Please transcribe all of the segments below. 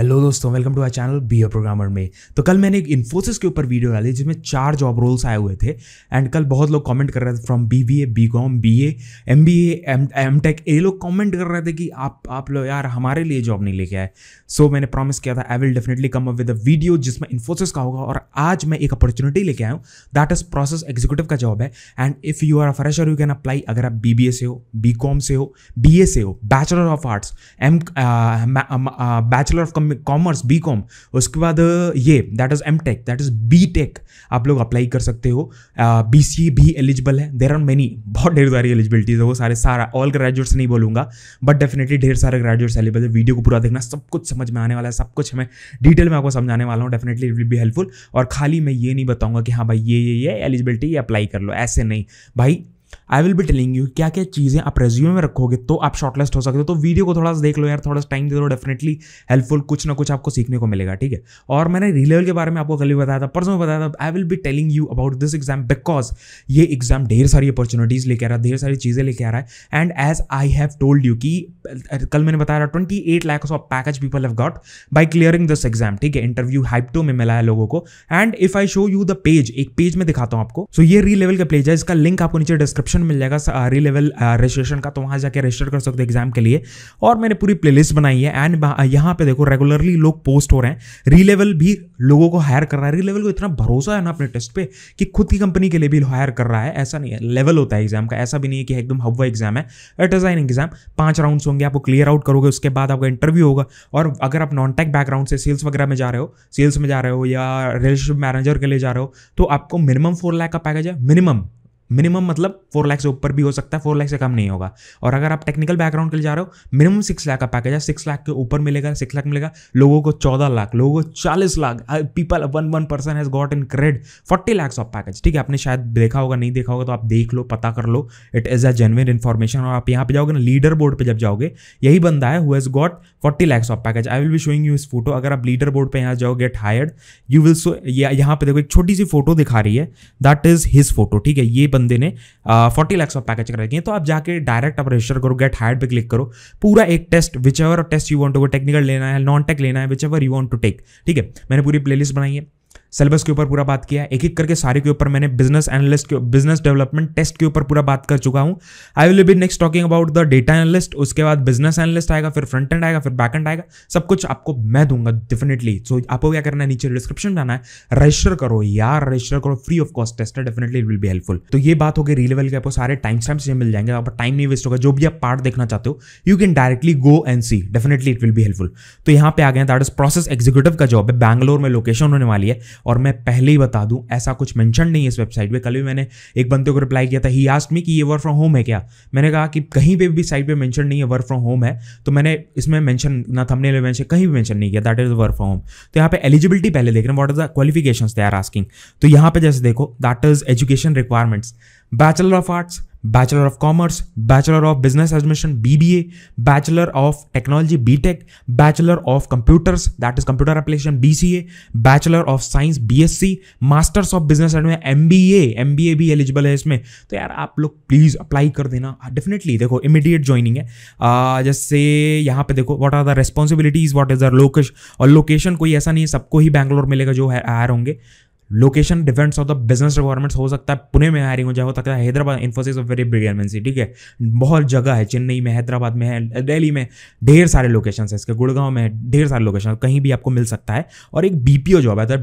hello दोस्तों welcome to our channel be A programmer में तो कल मैंने एक इन्फोसिस के ऊपर वीडियो डाली जिसमें चार जॉब रोल्स आए हुए थे एंड कल बहुत लोग कमेंट कर रहे थे from B B A B com B A M B M M tech ये लोग कमेंट कर रहे थे कि आप आप लोग यार हमारे लिए जॉब नहीं लेके आए सो so, मैंने प्रॉमिस किया था I will definitely come up with a video जिसमें इन्फोसिस का होगा और आज मैं एक अपॉर्चुनिटी लेके आया हूँ दैट इज प्रोसेस एग्जीक्यूटिव का जॉब है and if you are a fresher you can apply अगर आप बी बी ए से हो बी कॉम से हो बी ए से हो bachelor of arts M bachelor of com commerce B com उसके बाद uh, ये that is M tech that is B tech आप लोग अप्लाई कर सकते हो बी uh, सी भी एलिजिबल है देर आर मेनी बहुत ढेर सारी एलिजिबिलिटीज है वो सारे सारा ऑल ग्रेजुएट्स नहीं बोलूंगा बट डेफिनेटली ढेर सारे ग्रेजुएट्स एलिजिबल है वीडियो को पूरा देखना सब कुछ समझ में आने वाला है सब कुछ मैं डिटेल में आपको समझाने वाला हूँ डेफिनेटली विल बी हेल्पफुल और खाली मैं ये नहीं बताऊंगा कि हाँ भाई ये ये ये एलिजिबिलिटी अप्लाई कर लो ऐसे नहीं भाई I will be telling you क्या क्या चीज़ें आप रेज्यूमे में रखोगे तो आप शॉर्टलिस्ट हो सकते हो तो वीडियो को थोड़ा सा देख लो यार थोड़ा सा टाइम दे दो डेफिनेटली हेल्पफुल कुछ ना कुछ आपको सीखने को मिलेगा ठीक है और मैंने रिलेवल के बारे में आपको कल भी बताया था परसों में बताया था I will be telling you about this exam because ये एग्जाम ढेर सारी अपॉर्चुनिटीज़ लेके आ रहा है ढेर सारी चीज़ें लेके आ रहा है and as I have told you कि कल मैंने बताया twenty eight lakhs of package people have got by clearing this exam ठीक है इंटरव्यू हाइपटो तो में मिला है लोगों को and if I show you the page एक पेज में दिखाता हूँ आपको सो so, ये री लेवल का पेज है इसका लिंक आपको नीचे डिस्क्रिप्शन डिस्क्रिप्शन मिल जाएगा सारी लेवल रजिस्ट्रेशन का तो वहाँ जाके रजिस्टर कर सकते एग्जाम के लिए और मैंने पूरी प्लेलिस्ट बनाई है एंड यहाँ पे देखो रेगुलरली लोग पोस्ट हो रहे हैं री लेवल भी लोगों को हायर कर रहा है री लेवल को इतना भरोसा है ना अपने टेस्ट पे कि खुद की कंपनी के लिए भी हायर कर रहा है ऐसा नहीं है लेवल होता है एग्जाम का ऐसा भी नहीं है कि एकदम हवा एग्जाम है इट इज एन एग्जाम पांच राउंड्स होंगे आपको क्लियर आउट करोगे उसके बाद आपका इंटरव्यू होगा और अगर आप नॉन टेक बैकग्राउंड से सेल्स वगैरह में जा रहे हो सेल्स में जा रहे हो या रिलेशनशिप मैनेजर के लिए जा रहे हो तो आपको मिनिमम फोर लाख का पैकेज है मिनिमम मिनिमम मतलब फोर लाख से ऊपर भी हो सकता है फोर लाख से कम नहीं होगा और अगर आप टेक्निकल बैकग्राउंड के लिए जा रहे हो मिनिमम सिक्स लाख का पैकेज है सिक्स लाख के ऊपर मिलेगा सिक्स लाख मिलेगा लोगों को चौदह लाख लोगों को चालीस lakh people one one person has got in Cred forty lakhs of package ठीक है आपने शायद देखा होगा नहीं देखा होगा तो आप देख लो पता कर लो it is a genuine information और आप यहाँ पे जाओगे ना लीडर बोर्ड पर जब जाओगे यही बंदा है who has got forty lakhs of package I will be showing you इस फोटो अगर आप लीडर बोर्ड पर यहाँ जाओ get hired you will so यहाँ पे देखो एक छोटी सी फोटो दिखा रही है दैट इज हिज फोटो ठीक है ये बंदे ने फोर्टी लैक्स ऑफ पैकेज कर रखी तो आप जाके डायरेक्ट आप रजिस्टर करो गेट हायर्ड पे क्लिक करो पूरा एक test whichever test you want to technical लेना है नॉन टेक लेना है whichever you want to take ठीक है मैंने पूरी प्लेलिस्ट बनाई है सिलेबस के ऊपर पूरा बात किया एक एक करके सारे के ऊपर मैंने बिजनेस एनालिस्ट के बिजनेस डेवलपमेंट टेस्ट के ऊपर पूरा बात कर चुका हूँ I will be next talking about the data analyst उसके बाद बिजनेस एनालिस्ट आएगा फिर फ्रंट एंड आएगा फिर बैक एंड आएगा सब कुछ आपको मैं दूंगा डेफिनेटली सो so, आपको क्या करना है नीचे डिस्क्रिप्शन जाना है रजिस्टर करो यार रजिस्टर करो फ्री ऑफ कॉस्ट टेस्ट है डेफिनेटली विल भी हेल्पफुल तो ये बात होगी रीलेवल के आपको सारे टाइम स्टैम्स ये मिल जाएंगे आप टाइम नहीं वेस्ट होगा जो भी आप पार्ट देखना चाहते हो you can directly go and see definitely it will be helpful तो यहाँ पे आ गए दैट इज प्रोसेस एग्जीक्यूटिव का जॉब है बैंगलोर में लोकेशन होने वाली है और मैं पहले ही बता दूं ऐसा कुछ मेंशन नहीं है इस वेबसाइट पे कल भी मैंने एक बंदे को रिप्लाई किया था ही आस्ट मी कि ये वर्क फ्रॉम होम है क्या मैंने कहा कि कहीं पे भी साइट पे मेंशन नहीं है वर्क फ्रॉम होम है तो मैंने इसमें मेंशन ना थमने में मेंशन कहीं भी मैंशन नहीं किया that is work from home तो यहाँ पे एलिजिबिलिटी पहले देख रहे हैं what are the qualification they are asking तो यहाँ पे जैसे देखो that is education requirements bachelor of arts bachelor of commerce bachelor of business admission BBA bachelor of technology BTech bachelor of computers that is computer application BCA bachelor of science BSc masters of business admission MBA MBA भी eligible है इसमें तो यार आप लोग please apply कर देना definitely हाँ, देखो इमीडिएट ज्वाइनिंग है जैसे यहाँ पे देखो what are the responsibilities what is the लोकेश और लोकेशन कोई ऐसा नहीं है सबको ही बैंगलोर मिलेगा जो है हायर होंगे location depends of the business requirements हो सकता है पुणे में हायरिंग हो जाए हो सकता है Hyderabad Infosys of very big एमेंसी ठीक है बहुत जगह है चेन्नई में हैदराबाद में है दिल्ली में ढेर सारे लोकेशन है इसके गुड़गांव में ढेर सारे लोकेशन कहीं भी आपको मिल सकता है और एक बीपीओ जॉब है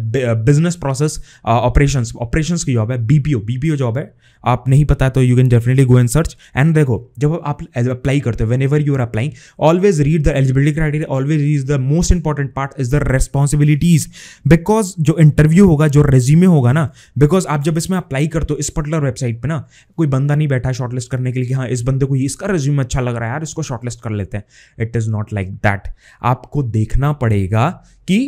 बिजनेस प्रोसेस ऑपरेशन ऑपरेशन की जॉब है बीपीओ बीपीओ जॉब है आप नहीं पता तो you can definitely go and search and देखो जब आप अप्लाई करते हो whenever you are applying always read the eligibility criteria always is the most important part is the responsibilities because जो इंटरव्यू होगा जो रेज्यूमे होगा ना बिकॉज आप जब इसमें अप्लाई करते हो इस पर्टिकुलर वेबसाइट पर ना कोई बंदा नहीं बैठा शॉर्टलिस्ट करने के लिए हाँ इस बंदे को इसका रेज्यूम अच्छा लग रहा है यार इसको शॉर्टलिस्ट कर लेते हैं it is not like that आपको देखना पड़ेगा कि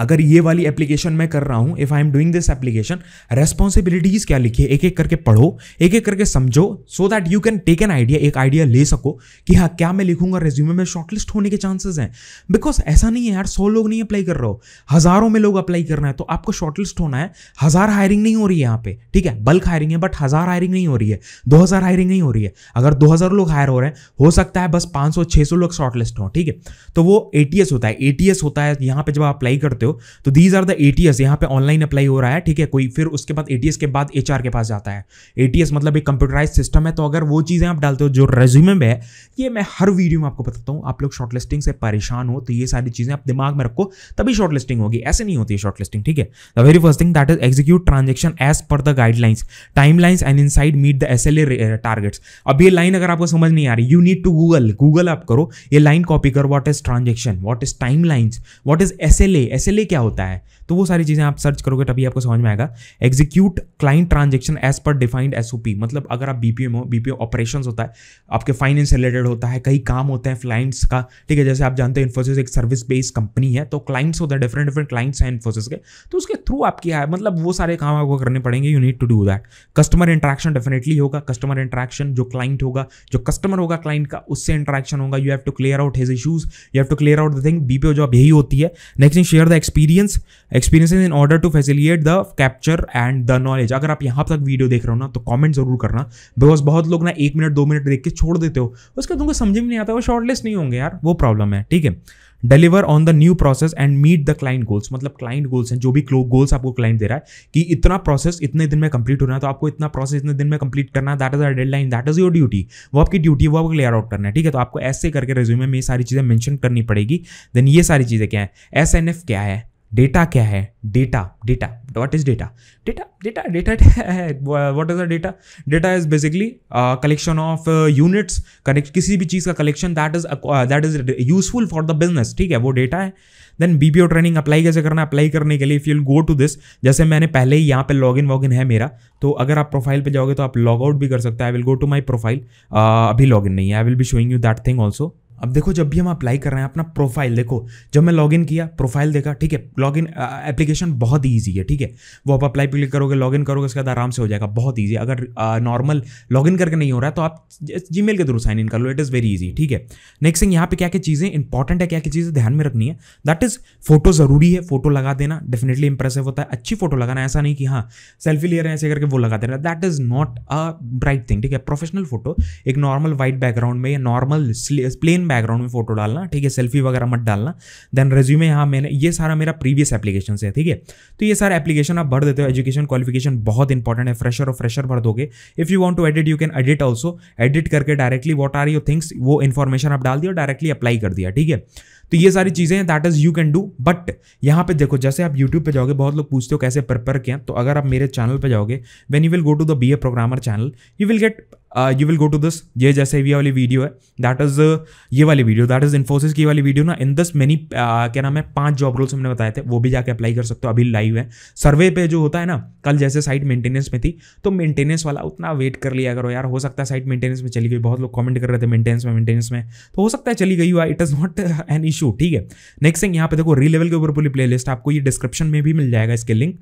अगर ये वाली एप्लीकेशन मैं कर रहा हूँ if I am doing this application responsibilities क्या लिखी है एक एक करके पढ़ो एक एक करके समझो so that you can take an idea एक आइडिया ले सको कि हाँ क्या मैं लिखूंगा रेज्यूमे में शॉर्टलिस्ट होने के चांसेस हैं बिकॉज ऐसा नहीं है यार सौ लोग नहीं अप्लाई कर रहे हो हजारों में लोग अप्लाई करना है तो आपको शॉर्टलिस्ट होना है हजार हायरिंग नहीं हो रही है यहाँ पे ठीक है बल्क हायरिंग है बट हजार हायरिंग नहीं हो रही है दो हजार हायरिंग नहीं हो रही है अगर दो हजार लोग हायर हो रहे हैं हो सकता है बस पांच सौ सौ लोग शॉर्टलिस्ट हो ठीक है तो वो ए होता है ए होता है यहाँ पे जब आप अप्लाई करते सकते हो तो these are the A T S यहाँ पे ऑनलाइन अप्लाई हो रहा है ठीक है कोई फिर उसके बाद ए टी एस के बाद एच आर के पास जाता है ए टी एस मतलब एक कंप्यूटराइज सिस्टम है तो अगर वो चीज़ें आप डालते हो जो रेज्यूमे में है ये मैं हर वीडियो में आपको बताता हूँ आप लोग शॉर्ट लिस्टिंग से परेशान हो तो ये सारी चीज़ें आप दिमाग में रखो तभी शॉर्ट लिस्टिंग होगी ऐसे नहीं होती है शॉर्ट लिस्टिंग ठीक है the very first thing that is execute transaction as per the guidelines timelines and inside meet the S L A targets अब ये लाइन अगर आपको समझ नहीं आ रही you need to Google Google आप करो ये लाइन कॉपी करो what is transaction what is timelines what is S L A S delay क्या होता है तो वो सारी चीज़ें आप सर्च करोगे तभी आपको समझ में आएगा execute client transaction as per defined as मतलब अगर आप बी हो बीपीएम ऑपरेशन होता है आपके फाइनेंस रिलेटेड होता है कई काम होते हैं क्लाइंट्स का ठीक है जैसे आप जानते हैं इन्फोसिस एक सर्विस बेस्ड कंपनी है तो क्लाइंट्स होते हैं डिफरेंट डिफरेंट क्लाइंट्स हैं इन्फोसिस के तो उसके थ्रू आपकी है मतलब वो सारे काम आपको करने पड़ेंगे you need to do that customer interaction definitely होगा कस्टमर इंट्रैक्शन जो क्लाइंट होगा जो कस्टमर होगा क्लाइंट का उससे इंट्रैक्शन होगा you have to clear out his issues you have to clear out the thing BPO job यही होती है next thing share the experience experience in order to facilitate the capture and the knowledge अगर आप यहाँ तक video देख रहे हो ना तो कमेंट जरूर करना बिकॉज बहुत लोग ना एक मिनट दो मिनट देख के छोड़ देते हो उसके तुमको समझ में नहीं आता वो शॉर्ट नहीं होंगे यार वो प्रॉब्लम है ठीक है deliver on the new process and meet the client goals मतलब क्लाइंट गोल्स हैं जो भी गोल्स आपको क्लाइंट दे रहा है कि इतना प्रोसेस इतने दिन में कंप्लीट होना है तो आपको इतना प्रोसेस इतने दिन में कंप्लीट करना है that is deadline that is your duty वो आपकी ड्यूटी वो आपको क्लियर आउट करना है ठीक है तो आपको ऐसे करके रेज्यूमे में ये सारी चीज़ें मैंशन करनी पड़ेगी देन ये सारी चीज़ें क्या है एस एन एफ क्या है डेटा क्या है data data what is data data data data है what is the data data is basically collection of units connect किसी भी चीज़ का collection that is that is useful for the business ठीक है वो डेटा है देन बी ट्रेनिंग अप्लाई कैसे करना अप्लाई करने के लिए if you'll go to this जैसे मैंने पहले ही यहाँ पे लॉग इन वॉग इन है मेरा तो अगर आप प्रोफाइल पे जाओगे तो आप लॉग आउट भी कर सकते हैं I will go to my profile अभी लॉग इन नहीं है I will be showing you that thing also अब देखो जब भी हम अप्लाई कर रहे हैं अपना प्रोफाइल देखो जब मैं लॉगिन किया प्रोफाइल देखा ठीक है लॉगिन एप्लीकेशन बहुत ईजी है ठीक है वो आप अप्लाई क्लिक करोगे लॉगिन करोगे उसके बाद आराम से हो जाएगा बहुत ईजी अगर नॉर्मल लॉगिन करके नहीं हो रहा है तो आप जी के थ्रू साइन इन कर लो इट इज़ वेरी ईजी ठीक है नेक्स्ट थिंग यहाँ पे क्या क्या चीज़ें इंपॉर्टेंट है क्या क्या चीज़ें ध्यान में रखनी है दैट इज़ फोटो ज़रूरी है फोटो लगा देना डेफिनेटली इंप्रेसिव होता है अच्छी फोटो लगाना ऐसा नहीं कि हाँ सेल्फी ले रहे हैं ऐसे करके वो लगा देना that is not a bright thing ठीक है प्रोफेशनल फोटो एक नॉर्मल वाइट बैकग्राउंड में या नॉर्मल प्लेन बैकग्राउंड में फोटो डालना ठीक है सेल्फी वगैरह मत डालना देन रेज्यूमे यहाँ मैंने ये सारा मेरा प्रीवियस एप्लीकेशन है ठीक है तो ये सारा एप्लीकेशन आप भर देते हो एजुकेशन क्वालिफिकेशन बहुत इंपॉर्टेंट है फ्रेशर और फ्रेशर भर दोगे if you want to edit you can edit also edit करके directly what are you things वो इन्फॉर्मेशन आप डाल दिया और डायरेक्टली अप्लाई कर दिया ठीक है तो ये सारी चीज़ें हैं that is you can do but यहाँ पे देखो जैसे आप यूट्यूब पे जाओगे बहुत लोग पूछते हो कैसे प्रिपेयर किया तो अगर आप मेरे चैनल पे जाओगे when you will go to the B A programmer channel you will get you will go to this ये जैसे ये वाली वीडियो है दैट इज uh, ये वाली वीडियो दैट इज इन्फोसिस की वाली वीडियो ना इन दस मेनी क्या नाम है पांच जॉब रोल्स हमने बताए थे वो भी जाके अप्लाई कर सकते हो अभी लाइव है सर्वे पे जो होता है ना कल जैसे साइट मेंटेनेंस में थी तो मेंटेनेंस वाला उतना वेट कर लिया करो यार हो सकता है साइट मेंटेनेंस में चली गई बहुत लोग कॉमेंट कर रहे थे मेंटेनेंस में मेंटेनेंस में तो हो सकता है चली गई हुआ it is not an issue show ठीक है नेक्स्ट थिंग यहाँ पे देखो री लेवल के ऊपर पूरी प्लेलिस्ट आपको ये डिस्क्रिप्शन में भी मिल जाएगा इसके लिंक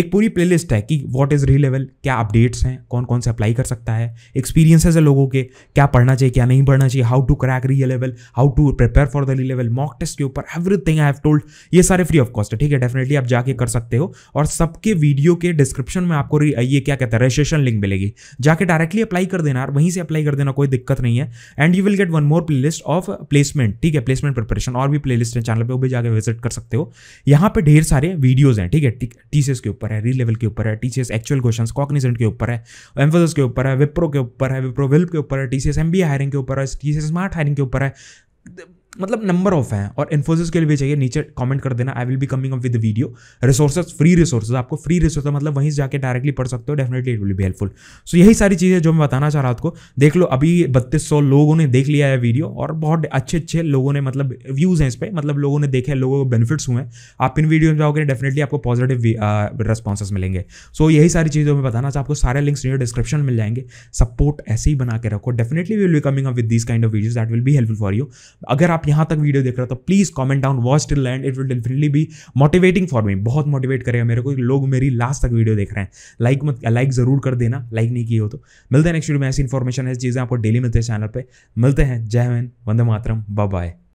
एक पूरी प्लेलिस्ट है कि व्हाट इज री लेवल क्या अपडेट्स हैं कौन कौन से अप्लाई कर सकता है एक्सपीरियंसेस है लोगों के क्या पढ़ना चाहिए क्या नहीं पढ़ना चाहिए how to crack re level how to prepare for the re level mock test के ऊपर एवरीथिंग आई हैव टोल्ड ये सारे फ्री ऑफ कॉस्ट है ठीक है डेफिनेटली आप जाके कर सकते हो और सबके वीडियो के डिस्क्रिप्शन में आपको ये क्या कहते हैं रजिस्ट्रेशन लिंक मिलेगी जाके डायरेक्टली अप्लाई कर देना और वहीं से अप्लाई कर देना कोई दिक्कत नहीं है and you will get one more playlist of placement ठीक है प्लेसमेंट प्रिपरेशन और भी प्ले लिस्ट है चैनल पर वो भी जाकर विजिट कर सकते हो यहाँ पर ढेर सारे वीडियोज़ हैं ठीक है टी के ऊपर है री लेवल के ऊपर है टी एक्चुअल क्वेश्चन कॉग्निजेंट के ऊपर है एम्फोसिस के ऊपर है विप्रो के ऊपर है विप्रो विल्प के ऊपर है T C S M B hiring के ऊपर है T C S smart hiring के ऊपर है मतलब नंबर ऑफ हैं और इन्फोसिस के लिए भी चाहिए नीचे कमेंट कर देना I will be coming up with video resources free resources आपको फ्री रिसोर्स मतलब वहीं जाकर डायरेक्टली पढ़ सकते हो definitely it will be helpful so यही सारी चीज़ें जो मैं बताना चाह रहा आपको देख लो अभी बत्तीस सौ लोगों ने देख लिया है वीडियो और बहुत अच्छे अच्छे लोगों ने मतलब व्यूज़ हैं इस पर मतलब लोगों ने देखे लोगों को बेनिफिट्स हुए हैं आप इन वीडियो में जाओगे डेफिनेटली आपको पॉजिटिव रिस्पॉन्सेस मिलेंगे सो यही सारी चीज़ों में बताना चाहे आपको सारे लिंक्स नीचे डिस्क्रिप्शन मिल जाएंगे सपोर्ट ऐसे ही बना के रखो definitely will be coming up with this kind of videos that will be helpful for you अगर आप यहाँ तक वीडियो देख रहे हो तो please comment down watch till end it will definitely be motivating for me बहुत मोटिवेट करेगा मेरे को लोग मेरी लास्ट तक वीडियो देख रहे हैं लाइक मत लाइक ज़रूर कर देना लाइक नहीं किए हो तो मिलते हैं नेक्स्ट वीडियो में ऐसी इन्फॉर्मेशन है चीज़ें आपको डेली मिलते हैं चैनल पर मिलते हैं जय हिंद वंदे मातरम बाय